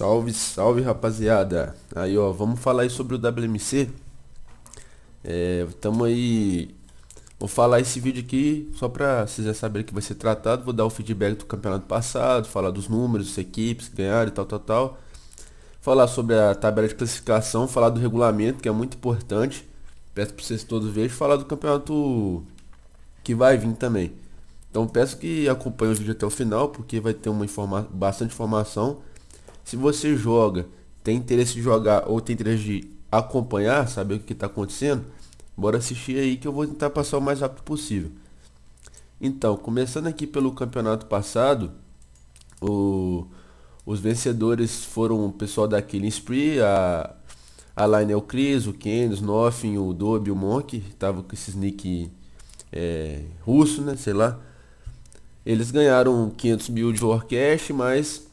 Salve, salve rapaziada. Aí ó, vamos falar aí sobre o WMC. É, tamo aí. Vou falar esse vídeo aqui só pra vocês já saberem que vai ser tratado. Vou dar o feedback do campeonato passado, falar dos números, das equipes que ganharam e tal, tal, tal. Falar sobre a tabela de classificação, falar do regulamento, que é muito importante. Peço pra vocês todos verem, falar do campeonato que vai vir também. Então peço que acompanhem o vídeo até o final, porque vai ter uma informa bastante informação se você joga, tem interesse de jogar ou tem interesse de acompanhar, saber o que está acontecendo, bora assistir aí que eu vou tentar passar o mais rápido possível. Então, começando aqui pelo campeonato passado, o, os vencedores foram o pessoal da Killing Spree, a, a Line o Chris, o Ken, o Snoffin, o Dobe, o Monk, tava com esse nick é, russo, né, sei lá. Eles ganharam 500 mil de Warcast, mas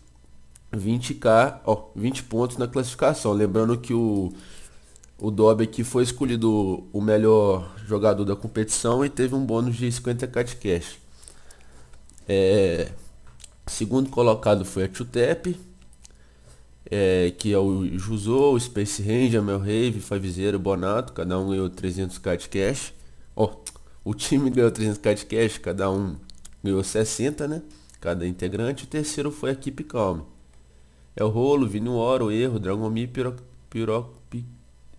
20k, ó, 20 pontos na classificação. Lembrando que o, o Dobby aqui foi escolhido o melhor jogador da competição e teve um bônus de 50k de cash. É, segundo colocado foi a Chutep, é, que é o o Space Ranger, Melrave, Favizeiro, Bonato, cada um ganhou 300k de cash. Ó, o time ganhou 300k de cash, cada um ganhou 60, né? Cada integrante. O terceiro foi a Equipe Calme. É o rolo, vindo Vini Oro, erro, Dragomir, Piro, Piro, Piro,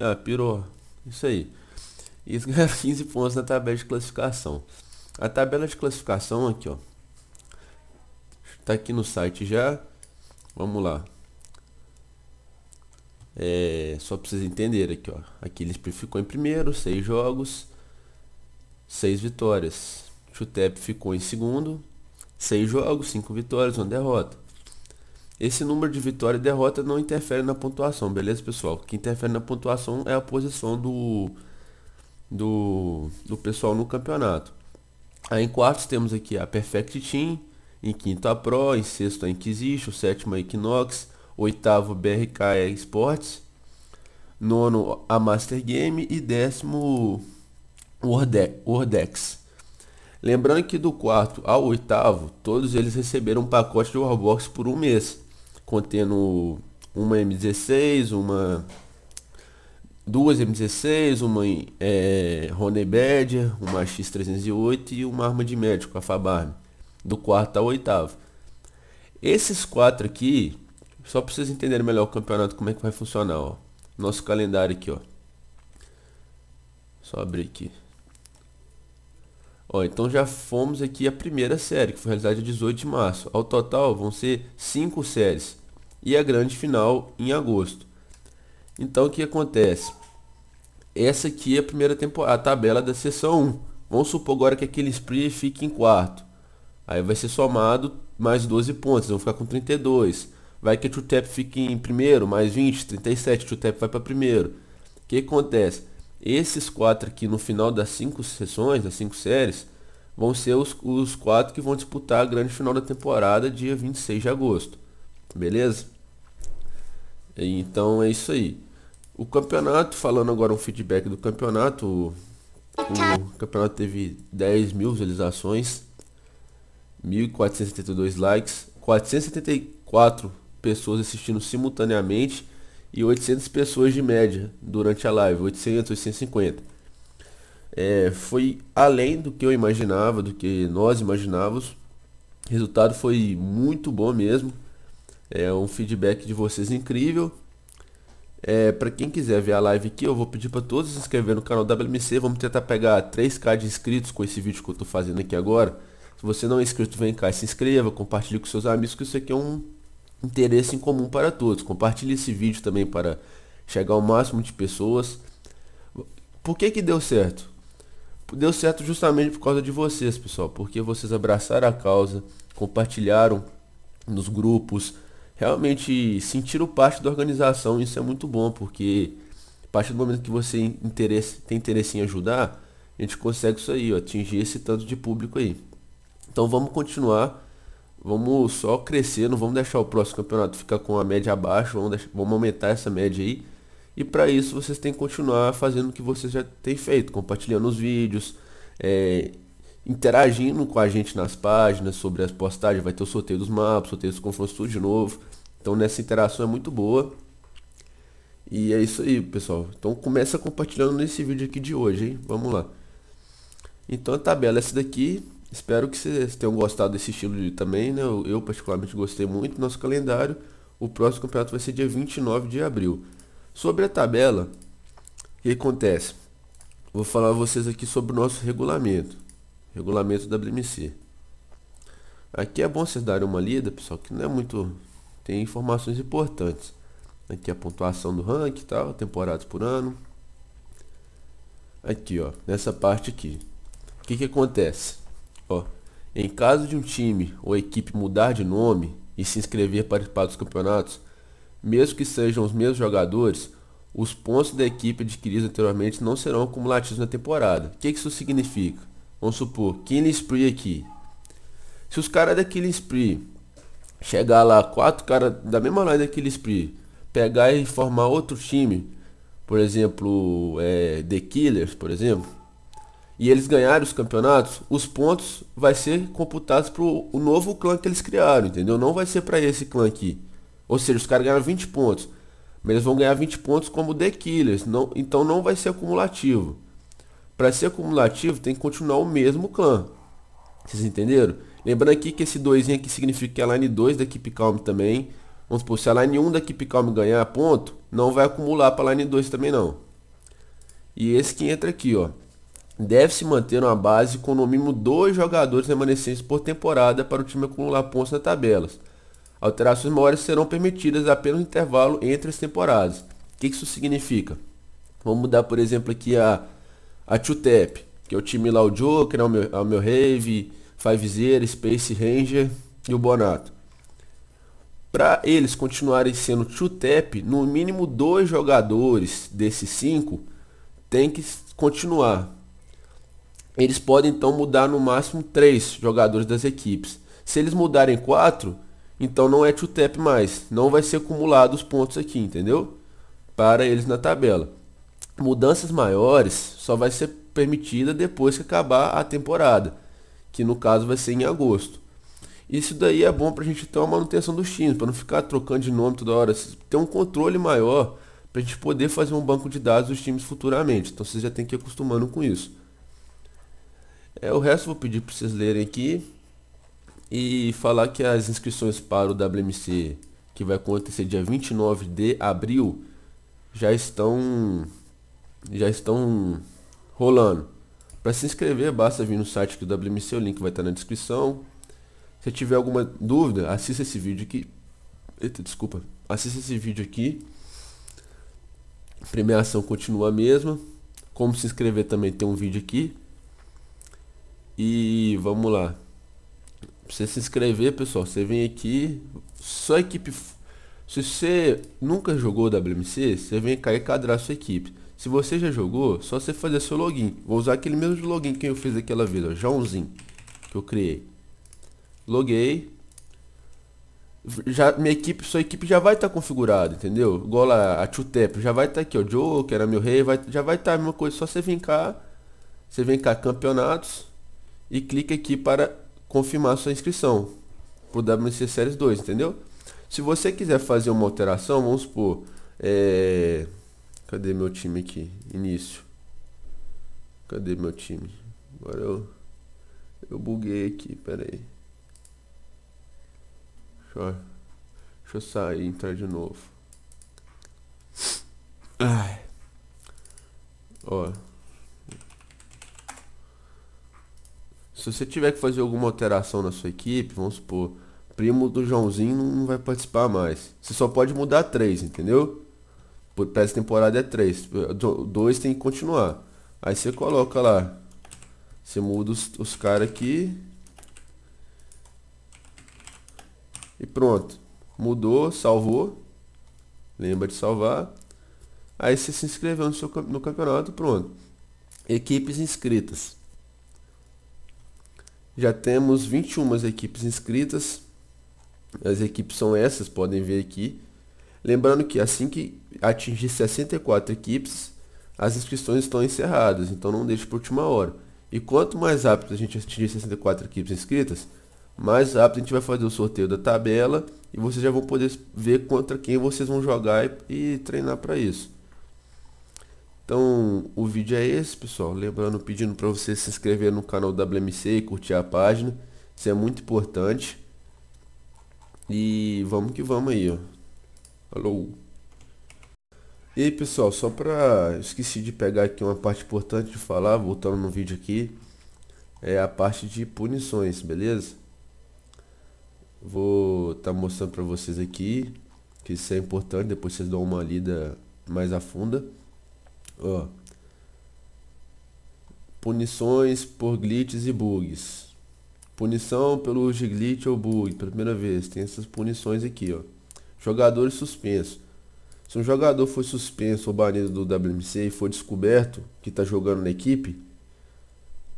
ah, Piro. Isso aí. Isso ganha é 15 pontos na tabela de classificação. A tabela de classificação aqui, ó. Tá aqui no site já. Vamos lá. É, só para vocês entenderem aqui, ó. Aqui ele ficou em primeiro, seis jogos, seis vitórias. Chutep ficou em segundo, seis jogos, cinco vitórias, uma derrota. Esse número de vitória e derrota não interfere na pontuação, beleza, pessoal? O que interfere na pontuação é a posição do, do, do pessoal no campeonato. Aí em quartos temos aqui a Perfect Team, em quinto a Pro, em sexto a Inquisition, sétimo a Equinox, oitavo BRK Esports, nono a Master Game e décimo Ordex. Lembrando que do quarto ao oitavo, todos eles receberam um pacote de Warbox por um mês contendo uma M16, uma duas M16, uma é, Rone Badger, uma X308 e uma arma de médico, a Fabarme, do quarto ao oitavo. Esses quatro aqui, só para vocês entenderem melhor o campeonato, como é que vai funcionar, ó. Nosso calendário aqui, ó. Só abrir aqui. Ó, então já fomos aqui a primeira série, que foi realizada dia 18 de março. Ao total vão ser cinco séries e a grande final em agosto. Então o que acontece? Essa aqui é a primeira temporada, a tabela da sessão 1. Vamos supor agora que aquele Spree fique em quarto. Aí vai ser somado mais 12 pontos, vão ficar com 32. Vai que a Two fique em primeiro, mais 20, 37, Two vai para primeiro. O que acontece? Esses quatro aqui no final das cinco sessões, das cinco séries, vão ser os, os quatro que vão disputar a grande final da temporada, dia 26 de agosto. Beleza? Então é isso aí. O campeonato, falando agora um feedback do campeonato, o, o campeonato teve 10 mil visualizações, 1.472 likes, 474 pessoas assistindo simultaneamente e 800 pessoas de média durante a live, 800, 850. É, foi além do que eu imaginava, do que nós imaginávamos. O resultado foi muito bom mesmo. É um feedback de vocês incrível. É, para quem quiser ver a live aqui, eu vou pedir para todos se inscrever no canal WMC. Vamos tentar pegar 3k de inscritos com esse vídeo que eu estou fazendo aqui agora. Se você não é inscrito, vem cá, se inscreva, compartilhe com seus amigos, que isso aqui é um interesse em comum para todos. Compartilhe esse vídeo também para chegar ao máximo de pessoas. Por que que deu certo? Deu certo justamente por causa de vocês, pessoal, porque vocês abraçaram a causa, compartilharam nos grupos, realmente o parte da organização. Isso é muito bom, porque a partir do momento que você interesse, tem interesse em ajudar, a gente consegue isso aí, ó, atingir esse tanto de público aí. Então vamos continuar. Vamos só crescer, não vamos deixar o próximo campeonato ficar com a média abaixo, vamos, deixar, vamos aumentar essa média aí. E para isso vocês têm que continuar fazendo o que vocês já têm feito, compartilhando os vídeos, é, interagindo com a gente nas páginas, sobre as postagens, vai ter o sorteio dos mapas, sorteio dos confrontos, tudo de novo. Então nessa interação é muito boa. E é isso aí, pessoal. Então começa compartilhando nesse vídeo aqui de hoje, hein? Vamos lá. Então a tabela é essa daqui. Espero que vocês tenham gostado desse estilo de, também, né? Eu, eu particularmente gostei muito do nosso calendário. O próximo campeonato vai ser dia 29 de abril. Sobre a tabela, o que acontece? Vou falar a vocês aqui sobre o nosso regulamento regulamento da WMC. Aqui é bom vocês darem uma lida, pessoal, que não é muito. Tem informações importantes. Aqui a pontuação do ranking e tal, temporadas por ano. Aqui, ó, nessa parte aqui. O que, que acontece? Ó, em caso de um time ou equipe mudar de nome e se inscrever para participar dos campeonatos, mesmo que sejam os mesmos jogadores, os pontos da equipe adquiridos anteriormente não serão acumulativos na temporada. O que, que isso significa? Vamos supor, Killing Spree aqui. Se os caras da Killing Spree chegar lá, quatro caras da mesma loja da Killing Spree, pegar e formar outro time, por exemplo, é, The Killers, por exemplo, e eles ganharem os campeonatos, os pontos vai ser computados para o novo clã que eles criaram, entendeu? Não vai ser para esse clã aqui. Ou seja, os caras ganharam 20 pontos, mas eles vão ganhar 20 pontos como The Killers, não, então não vai ser acumulativo. Para ser acumulativo, tem que continuar o mesmo clã. Vocês entenderam? Lembrando aqui que esse 2 aqui significa que a line 2 da equipe Calm também. Vamos supor, se a line 1 da equipe Calm ganhar ponto, não vai acumular para a line 2 também não. E esse que entra aqui, ó. Deve se manter uma base com no mínimo dois jogadores remanescentes por temporada para o time acumular pontos na tabelas. Alterações maiores serão permitidas apenas no intervalo entre as temporadas. O que isso significa? Vamos mudar, por exemplo, aqui a a two que é o time lá, o Joker, né, o meu, é o meu Rave, Fivezeira, Space Ranger e o Bonato. Para eles continuarem sendo two no mínimo dois jogadores desses cinco tem que continuar. Eles podem então mudar no máximo três jogadores das equipes. Se eles mudarem quatro, então não é two mais. Não vai ser acumulado os pontos aqui, entendeu? Para eles na tabela mudanças maiores só vai ser permitida depois que acabar a temporada, que no caso vai ser em agosto. Isso daí é bom para a gente ter uma manutenção dos times, para não ficar trocando de nome toda hora, ter um controle maior para a gente poder fazer um banco de dados dos times futuramente. Então vocês já tem que ir acostumando com isso. É, o resto eu vou pedir para vocês lerem aqui e falar que as inscrições para o WMC, que vai acontecer dia 29 de abril, já estão já estão rolando. Para se inscrever, basta vir no site do WMC, o link vai estar na descrição. Se tiver alguma dúvida, assista esse vídeo aqui. Eita, desculpa. Assista esse vídeo aqui. A premiação continua a mesma. Como se inscrever também tem um vídeo aqui. E vamos lá. Pra você se inscrever, pessoal, você vem aqui. Sua equipe. Se você nunca jogou WMC, você vem cá e cadrar sua equipe. Se você já jogou, só você fazer seu login. Vou usar aquele mesmo login que eu fiz aquela vez, ó, Joãozinho, que eu criei. Loguei. Já, minha equipe, sua equipe já vai estar tá configurada, entendeu? Igual a, a Tchutep, já vai estar tá aqui, ó, Joe, que era meu rei, vai, já vai estar tá a mesma coisa. Só você vem cá, você vem cá, campeonatos, e clica aqui para confirmar sua inscrição pro WC Series 2, entendeu? Se você quiser fazer uma alteração, vamos supor, é, Cadê meu time aqui? Início. Cadê meu time? Agora eu... Eu buguei aqui, pera aí. Deixa eu, deixa eu sair e entrar de novo. Ai. Ó. Se você tiver que fazer alguma alteração na sua equipe, vamos supor, primo do Joãozinho não vai participar mais. Você só pode mudar três, entendeu? Pra essa temporada é 3. 2 tem que continuar. Aí você coloca lá. Você muda os, os caras aqui. E pronto. Mudou, salvou. Lembra de salvar. Aí você se inscreveu no, seu, no campeonato, pronto. Equipes inscritas. Já temos 21 equipes inscritas. As equipes são essas, podem ver aqui. Lembrando que assim que atingir 64 equipes, as inscrições estão encerradas, então não deixe por última hora. E quanto mais rápido a gente atingir 64 equipes inscritas, mais rápido a gente vai fazer o sorteio da tabela e vocês já vão poder ver contra quem vocês vão jogar e, e treinar para isso. Então o vídeo é esse pessoal, lembrando, pedindo para você se inscrever no canal WMC e curtir a página, isso é muito importante. E vamos que vamos aí, ó. Falou! E aí pessoal, só pra. Esqueci de pegar aqui uma parte importante de falar, voltando no vídeo aqui. É a parte de punições, beleza? Vou estar tá mostrando pra vocês aqui. Que isso é importante, depois vocês dão uma lida mais a funda. Ó. Punições por glitches e bugs. Punição pelo glitch ou bug, pela primeira vez. Tem essas punições aqui, ó. Jogadores suspensos. Se um jogador foi suspenso ou banido do WMC e for descoberto que está jogando na equipe,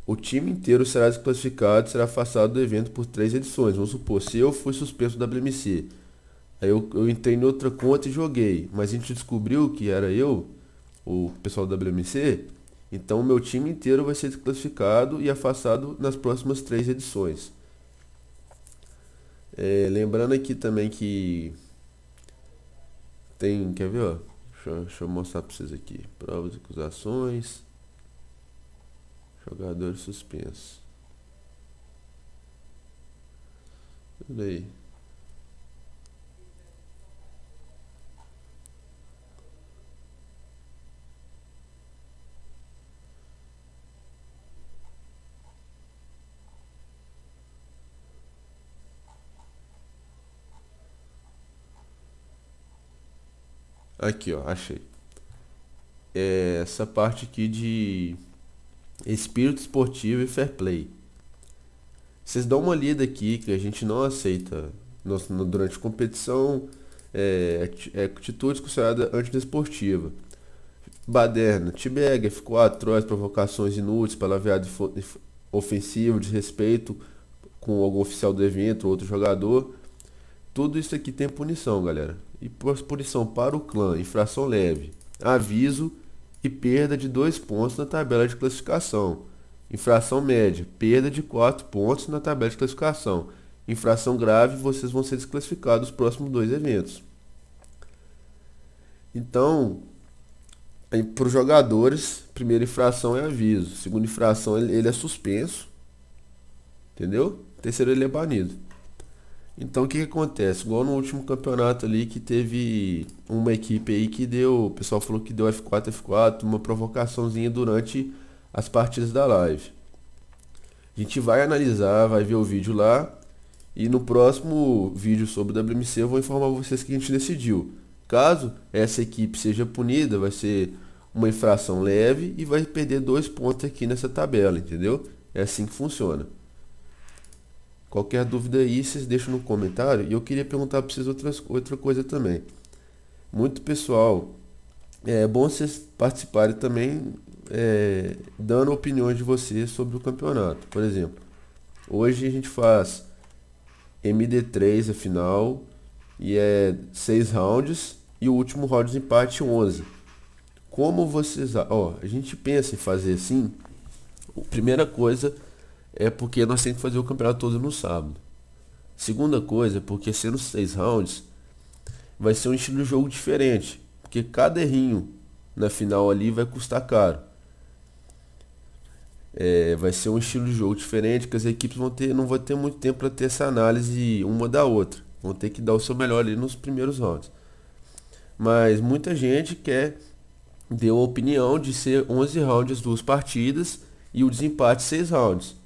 o time inteiro será desclassificado e será afastado do evento por três edições. Vamos supor, se eu fui suspenso do WMC, aí eu, eu entrei em outra conta e joguei, mas a gente descobriu que era eu, o pessoal do WMC, então o meu time inteiro vai ser desclassificado e afastado nas próximas três edições. É, lembrando aqui também que tem, quer ver, ó? Deixa, deixa eu mostrar pra vocês aqui. Provas e acusações. Jogadores suspensos. Tudo aí. Aqui, ó, achei. É essa parte aqui de espírito esportivo e fair play. Vocês dão uma lida aqui que a gente não aceita durante competição é, é, atitudes consideradas antidesportiva. Baderna, Tibega, ficou atroz, provocações inúteis, palavreado ofensivo, desrespeito com algum oficial do evento, outro jogador. Tudo isso aqui tem punição, galera e punição para o clã, infração leve, aviso e perda de 2 pontos na tabela de classificação. Infração média, perda de 4 pontos na tabela de classificação. Infração grave, vocês vão ser desclassificados nos próximos dois eventos. Então, para os jogadores, primeira infração é aviso, segunda infração ele é suspenso, entendeu? Terceiro ele é banido. Então o que, que, acontece? Igual no último campeonato ali que teve uma equipe aí que deu. O pessoal falou que deu F4, F4, uma provocaçãozinha durante as partidas da live. A gente vai analisar, vai ver o vídeo lá. E no próximo vídeo sobre o WMC eu vou informar vocês que a gente decidiu. Caso essa equipe seja punida, vai ser uma infração leve e vai perder dois pontos aqui nessa tabela, entendeu? É assim que funciona. Qualquer dúvida aí, vocês deixam no comentário. E eu queria perguntar para vocês outras, outra coisa também. Muito pessoal, é bom vocês participarem também é, dando opiniões de vocês sobre o campeonato. Por exemplo, hoje a gente faz MD3 a final e é 6 rounds e o último round de empate 11. Como vocês, ó, a gente pensa em fazer assim, primeira coisa, é porque nós temos que fazer o campeonato todo no sábado. Segunda coisa é porque sendo seis rounds, vai ser um estilo de jogo diferente. Porque cada errinho na final ali vai custar caro. É, vai ser um estilo de jogo diferente que as equipes vão ter, não vão ter muito tempo para ter essa análise uma da outra. Vão ter que dar o seu melhor ali nos primeiros rounds. Mas muita gente quer deu a opinião de ser 11 rounds as duas partidas e o desempate 6 rounds.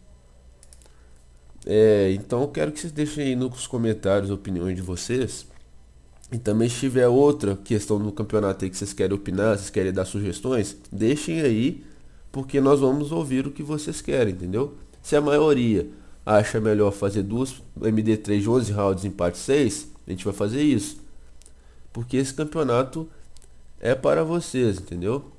É, então quero que vocês deixem aí nos comentários opiniões de vocês. E também se tiver outra questão no campeonato aí que vocês querem opinar, vocês querem dar sugestões, deixem aí, porque nós vamos ouvir o que vocês querem, entendeu? Se a maioria acha melhor fazer duas MD3 de 11 rounds empate 6, a gente vai fazer isso. Porque esse campeonato é para vocês, entendeu?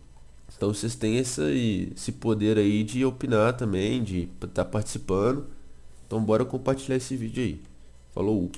Então vocês têm esse, esse poder aí de opinar também, de estar tá participando. Então bora compartilhar esse vídeo aí. Falou!